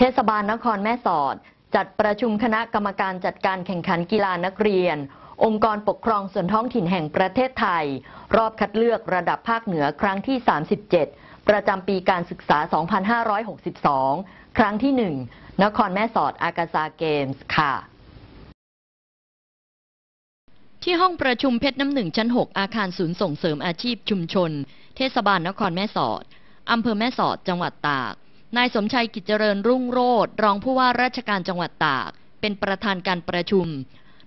เทศบาลนครแม่สอด จัดประชุมคณะกรรมการจัดการแข่งขันกีฬานักเรียน องค์กรปกครองส่วนท้องถิ่นแห่งประเทศไทย รอบคัดเลือกระดับภาคเหนือครั้งที่ 37 ประจำปีการศึกษา 2562 ครั้งที่ 1 นครแม่สอดอากาซาเกมส์ ค่ะ ที่ห้องประชุมเพชรน้ำหนึ่งชั้น 6 อาคารศูนย์ส่งเสริมอาชีพชุมชน เทศบาลนครแม่สอดอำเภอแม่สอด จังหวัดตากนายสมชัยกิจเจริญรุ่งโรธรองผู้ว่าราชการจังหวัดตาก เป็นประธานการประชุม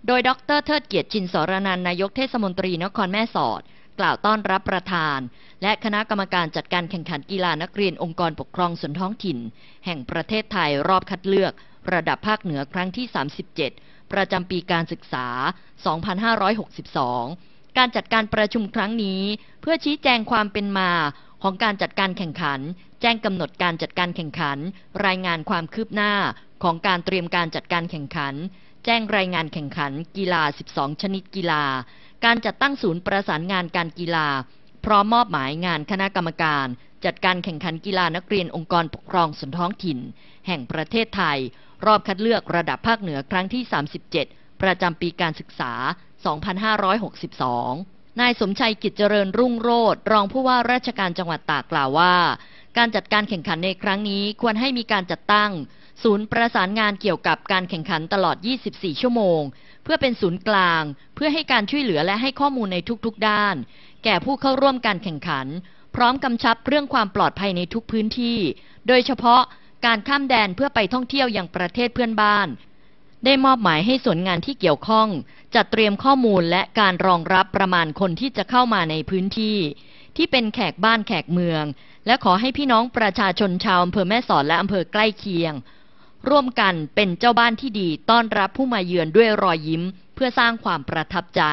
โดยดรเทิดเกียรติชินสรนัน นายกเทศมนตรีนครแม่สอด กล่าวต้อนรับประธาน และคณะกรรมการจัดการแข่งขันกีฬานักเรียนองค์กรปกครองส่วนท้องถิ่น แห่งประเทศไทยรอบคัดเลือก ระดับภาคเหนือครั้งที่37ประจำปีการศึกษา2562การจัดการประชุมครั้งนี้เพื่อชี้แจงความเป็นมาของการจัดการแข่งขัน แจ้งกำหนดการจัดการแข่งขัน รายงานความคืบหน้า ของการเตรียมการจัดการแข่งขัน แจ้งรายงานแข่งขันกีฬา 12 ชนิดกีฬา การจัดตั้งศูนย์ประสานงานการกีฬาพร้อมมอบหมายงานคณะกรรมการ จัดการแข่งขันกีฬานักเรียนองค์กรปกครองส่วนท้องถิ่น แห่งประเทศไทย รอบคัดเลือกระดับภาคเหนือครั้งที่ 37 ประจำปีการศึกษา 2562นายสมชัยกิจเจริญรุ่งโรธรองผู้ว่าราชการจังหวัดตากกล่าวว่า การจัดการแข่งขันในครั้งนี้ควรให้มีการจัดตั้ง ศูนย์ประสานงานเกี่ยวกับการแข่งขันตลอด 24 ชั่วโมง เพื่อเป็นศูนย์กลาง เพื่อให้การช่วยเหลือและให้ข้อมูลในทุกๆด้าน แก่ผู้เข้าร่วมการแข่งขัน พร้อมกำชับเรื่องความปลอดภัยในทุกพื้นที่ โดยเฉพาะการข้ามแดนเพื่อไปท่องเที่ยวยังประเทศเพื่อนบ้านได้มอบหมายให้ส่วนงานที่เกี่ยวข้อง จัดเตรียมข้อมูลและการรองรับประมาณคนที่จะเข้ามาในพื้นที่ ที่เป็นแขกบ้านแขกเมือง และขอให้พี่น้องประชาชนชาวอำเภอแม่สอดและอำเภอใกล้เคียง ร่วมกันเป็นเจ้าบ้านที่ดีต้อนรับผู้มาเยือนด้วยรอยยิ้มเพื่อสร้างความประทับใจ